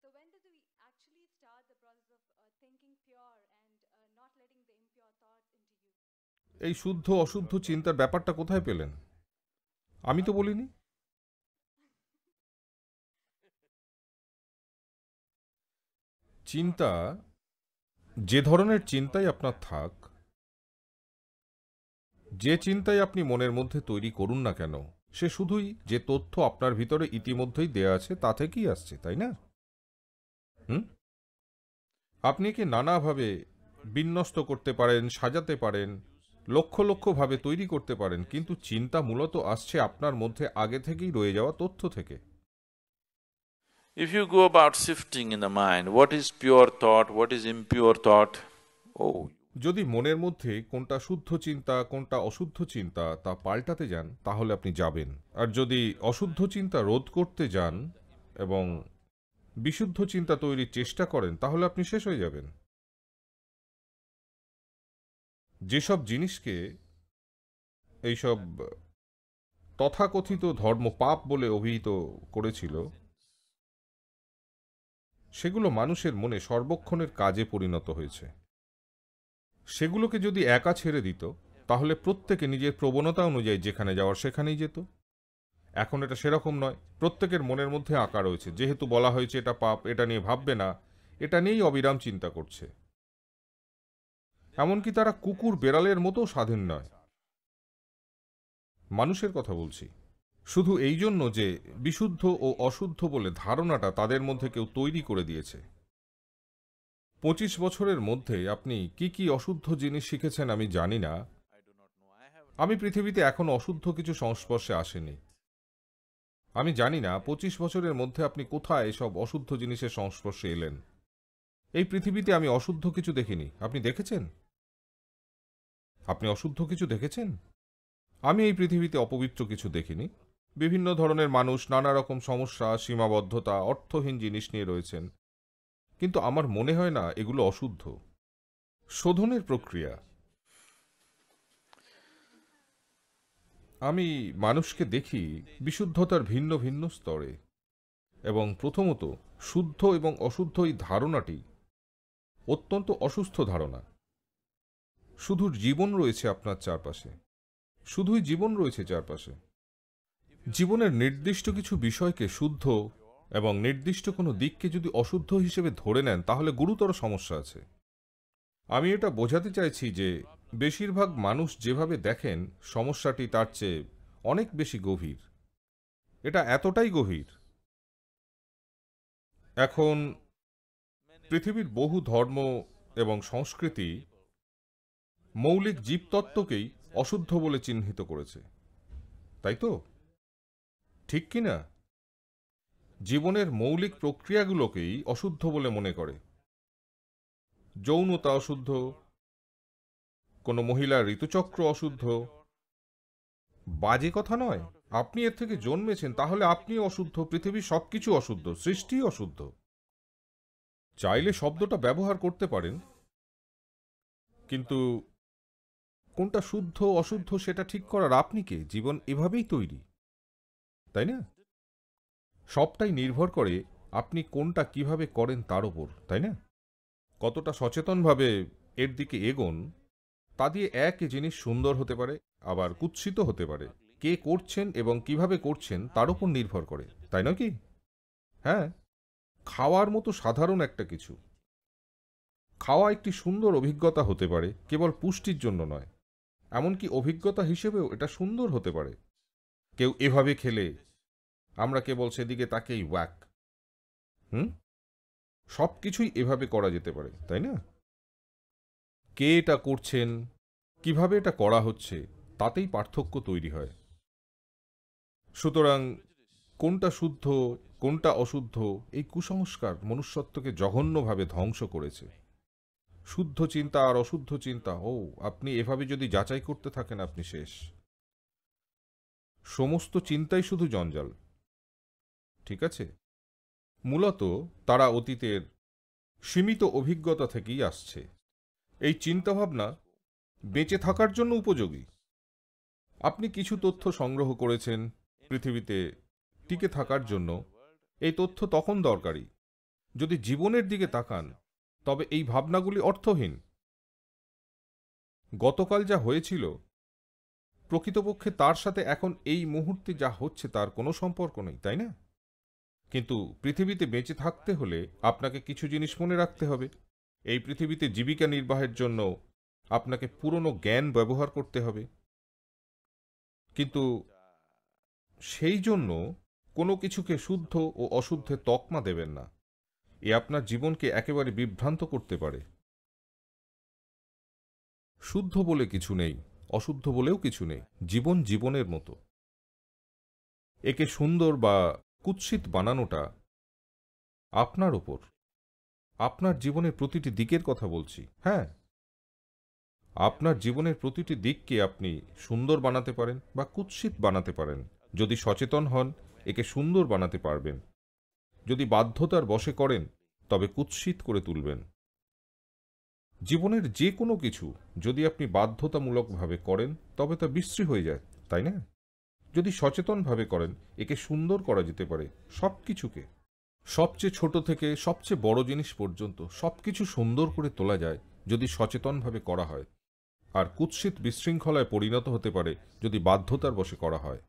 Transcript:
So when did we actually start the process of uh, thinking pure and uh, not letting the impure thoughts into you? এই শুদ্ধ অশুদ্ধ চিন্তার ব্যাপারটা কোথায় পেলেন আমি তো বলিনি চিন্তা যে ধরনের চিন্তাই আপনার থাক যে চিন্তাই আপনি মনের মধ্যে তৈরি করুন না কেন সে শুধুই যে তথ্য আপনার ভিতরে ইতিমধ্যেই দেয়া আছে তা থেকেই আসছে তাই না আপনি কি নানাভাবে বিন্যস্ত করতে পারেন সাজাতে পারেন লক্ষ লক্ষভাবে তৈরি করতে পারেন কিন্তু চিন্তা মূলত আসছে আপনার মধ্যে আগে থেকেই রয়ে যাওয়া তথ্য থেকে If you go about shifting in the mind what is pure thought what is impure thought ও যদি মনের মধ্যে কোনটা শুদ্ধ চিন্তা কোনটা অশুদ্ধ চিন্তা তা পাল্টাতে যান তাহলে আপনি যাবেন আর যদি অশুদ্ধ চিন্তা রোধ করতে যান এবং বিশুদ্ধ চিন্তা তৈরির চেষ্টা করেন তাহলে আপনি শেষ হয়ে যাবেন যেসব জিনিসকে এইসব তথাকথিত ধর্ম পাপ বলে অভিহিত করেছিল সেগুলো মানুষের মনে সর্বক্ষণের কাজে পরিণত হয়েছে সেগুলোকে যদি একা ছেড়ে দিত তাহলে প্রত্যেকে নিজের প্রবণতা অনুযায়ী যেখানে যাওয়ার সেখানেই যেত এখন এটা সেরকম নয় প্রত্যেকের মনের মধ্যে আঁকা রয়েছে যেহেতু বলা হয়েছে এটা পাপ এটা নিয়ে ভাববে না এটা নিয়েই অবিরাম চিন্তা করছে এমনকি তারা কুকুর বেড়ালের মতো স্বাধীন নয় মানুষের কথা বলছি শুধু এই জন্য যে বিশুদ্ধ ও অশুদ্ধ বলে ধারণাটা তাদের মধ্যে কেউ তৈরি করে দিয়েছে পঁচিশ বছরের মধ্যে আপনি কি কি অশুদ্ধ জিনিস শিখেছেন আমি জানি না আমি পৃথিবীতে এখন অশুদ্ধ কিছু সংস্পর্শে আসেনি আমি জানি না পঁচিশ বছরের মধ্যে আপনি কোথায় এসব অশুদ্ধ জিনিসের সংস্পর্শে এলেন এই পৃথিবীতে আমি অশুদ্ধ কিছু দেখিনি আপনি দেখেছেন আপনি অশুদ্ধ কিছু দেখেছেন আমি এই পৃথিবীতে অপবিত্র কিছু দেখিনি বিভিন্ন ধরনের মানুষ নানা রকম সমস্যা সীমাবদ্ধতা অর্থহীন জিনিস নিয়ে রয়েছেন কিন্তু আমার মনে হয় না এগুলো অশুদ্ধ শোধনের প্রক্রিয়া আমি মানুষকে দেখি বিশুদ্ধতার ভিন্ন ভিন্ন স্তরে এবং প্রথমত শুদ্ধ এবং অশুদ্ধ এই ধারণাটি অত্যন্ত অসুস্থ ধারণা শুধু জীবন রয়েছে আপনার চারপাশে শুধুই জীবন রয়েছে চারপাশে জীবনের নির্দিষ্ট কিছু বিষয়কে শুদ্ধ এবং নির্দিষ্ট কোনো দিককে যদি অশুদ্ধ হিসেবে ধরে নেন তাহলে গুরুতর সমস্যা আছে আমি এটা বোঝাতে চাইছি যে বেশিরভাগ মানুষ যেভাবে দেখেন সমস্যাটি তার চেয়ে অনেক বেশি গভীর এটা এতটাই গভীর এখন পৃথিবীর বহু ধর্ম এবং সংস্কৃতি মৌলিক জীবতত্ত্বকেই অশুদ্ধ বলে চিহ্নিত করেছে তাই তো ঠিক কি না জীবনের মৌলিক প্রক্রিয়াগুলোকেই অশুদ্ধ বলে মনে করে যৌনতা অশুদ্ধ কোনো মহিলার ঋতুচক্র অশুদ্ধ বাজে কথা নয় আপনি এর থেকে জন্মেছেন তাহলে আপনি অশুদ্ধ পৃথিবীর সবকিছু অশুদ্ধ সৃষ্টি অশুদ্ধ চাইলে শব্দটা ব্যবহার করতে পারেন কিন্তু কোনটা শুদ্ধ অশুদ্ধ সেটা ঠিক করার আপনি কে জীবন এভাবেই তৈরি তাই না সবটাই নির্ভর করে আপনি কোনটা কিভাবে করেন তার ওপর তাই না কতটা সচেতনভাবে এর দিকে এগোন তা দিয়ে একই জিনিস সুন্দর হতে পারে আবার কুৎসিত হতে পারে কে করছেন এবং কিভাবে করছেন তার উপর নির্ভর করে তাই নয় কি হ্যাঁ খাওয়ার মতো সাধারণ একটা কিছু খাওয়া একটি সুন্দর অভিজ্ঞতা হতে পারে কেবল পুষ্টির জন্য নয় এমনকি অভিজ্ঞতা হিসেবেও এটা সুন্দর হতে পারে কেউ এভাবে খেলে আমরা কেবল সেদিকে তাকেই ওয়াক হুম সব কিছুই এভাবে করা যেতে পারে তাই না কে এটা করছেন কিভাবে এটা করা হচ্ছে তাতেই পার্থক্য তৈরি হয় সুতরাং কোনটা শুদ্ধ কোনটা অশুদ্ধ এই কুসংস্কার মনুষ্যত্বকে জঘন্যভাবে ধ্বংস করেছে শুদ্ধ চিন্তা আর অশুদ্ধ চিন্তা ও আপনি এভাবে যদি যাচাই করতে থাকেন আপনি শেষ সমস্ত চিন্তাই শুধু জঞ্জাল ঠিক আছে মূলত তারা অতীতের সীমিত অভিজ্ঞতা থেকেই আসছে এই চিন্তাভাবনা বেঁচে থাকার জন্য উপযোগী আপনি কিছু তথ্য সংগ্রহ করেছেন পৃথিবীতে টিকে থাকার জন্য এই তথ্য তখন দরকারি যদি জীবনের দিকে তাকান তবে এই ভাবনাগুলি অর্থহীন গতকাল যা হয়েছিল প্রকৃতপক্ষে তার সাথে এখন এই মুহূর্তে যা হচ্ছে তার কোনো সম্পর্ক নেই তাই না কিন্তু পৃথিবীতে বেঁচে থাকতে হলে আপনাকে কিছু জিনিস মনে রাখতে হবে এই পৃথিবীতে জীবিকা নির্বাহের জন্য আপনাকে পুরনো জ্ঞান ব্যবহার করতে হবে কিন্তু সেই জন্য কোনো কিছুকে শুদ্ধ ও অশুদ্ধে তকমা দেবেন না এ আপনার জীবনকে একেবারে বিভ্রান্ত করতে পারে শুদ্ধ বলে কিছু নেই অশুদ্ধ বলেও কিছু নেই জীবন জীবনের মতো একে সুন্দর বা কুৎসিত বানানোটা আপনার ওপর আপনার জীবনের প্রতিটি দিকের কথা বলছি হ্যাঁ আপনার জীবনের প্রতিটি দিককে আপনি সুন্দর বানাতে পারেন বা কুৎসিত বানাতে পারেন যদি সচেতন হন একে সুন্দর বানাতে পারবেন যদি বাধ্যতার বশে করেন তবে কুৎসিত করে তুলবেন জীবনের যে কোনো কিছু যদি আপনি বাধ্যতামূলকভাবে করেন তবে তা বিশ্রী হয়ে যায় তাই না যদি সচেতনভাবে করেন একে সুন্দর করা যেতে পারে সব কিছুকে সবচেয়ে ছোট থেকে সবচেয়ে বড় জিনিস পর্যন্ত সব কিছু সুন্দর করে তোলা যায় যদি সচেতনভাবে করা হয় আর কুৎসিত বিশৃঙ্খলায় পরিণত হতে পারে যদি বাধ্যতার বশে করা হয়